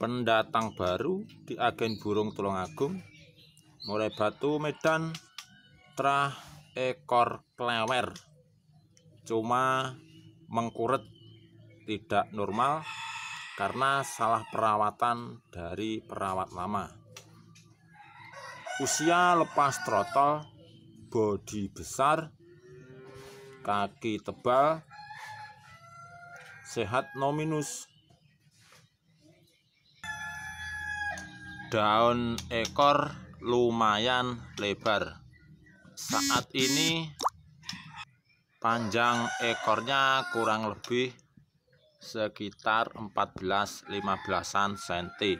pendatang baru di Agen Burung Tulungagung mulai Batu Medan trah ekor klewer cuma mengkuret tidak normal karena salah perawatan dari perawat lama usia lepas trotol bodi besar kaki tebal sehat nominus daun ekor lumayan lebar saat ini panjang ekornya kurang lebih sekitar 14-15an cm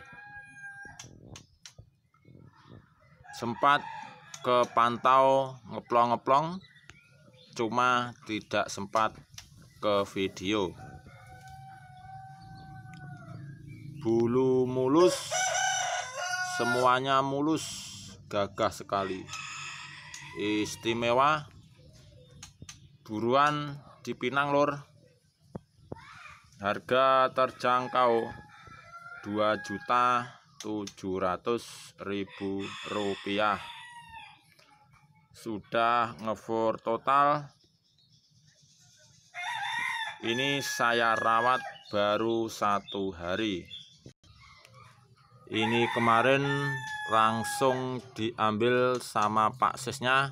sempat ke pantau ngeplong-ngeplong cuma tidak sempat ke video bulu mulus semuanya mulus gagah sekali istimewa buruan dipinang lor harga terjangkau 2 juta 700 ribu rupiah sudah ngefor total ini saya rawat baru satu hari ini kemarin langsung diambil sama Pak Sesnya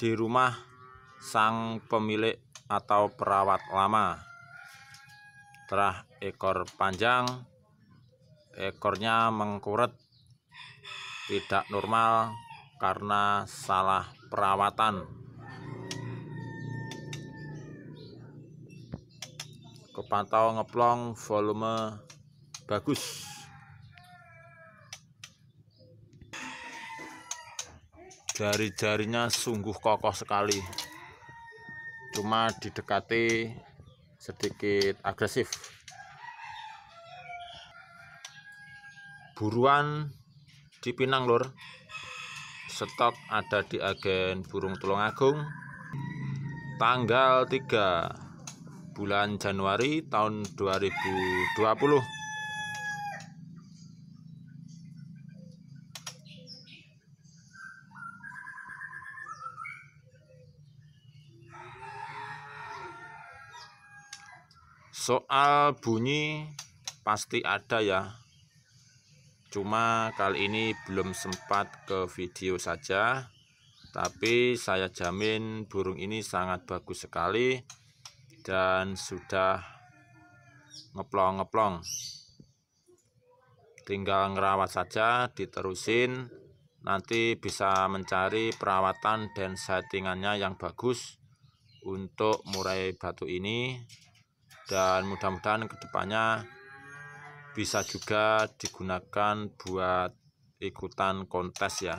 di rumah sang pemilik atau perawat lama terah ekor panjang ekornya mengkuret tidak normal karena salah perawatan kepantau ngeplong volume bagus jari-jarinya sungguh kokoh sekali cuma didekati sedikit agresif buruan di Pinang Lur stok ada di agen burung Tulungagung tanggal 3 bulan Januari tahun 2020 soal bunyi pasti ada ya cuma kali ini belum sempat ke video saja tapi saya jamin burung ini sangat bagus sekali dan sudah ngeplong-ngeplong tinggal ngerawat saja diterusin nanti bisa mencari perawatan dan settingannya yang bagus untuk murai batu ini dan mudah-mudahan kedepannya bisa juga digunakan buat ikutan kontes ya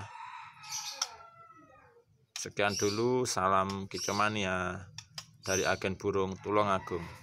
sekian dulu salam kicomania dari agen burung tulung agung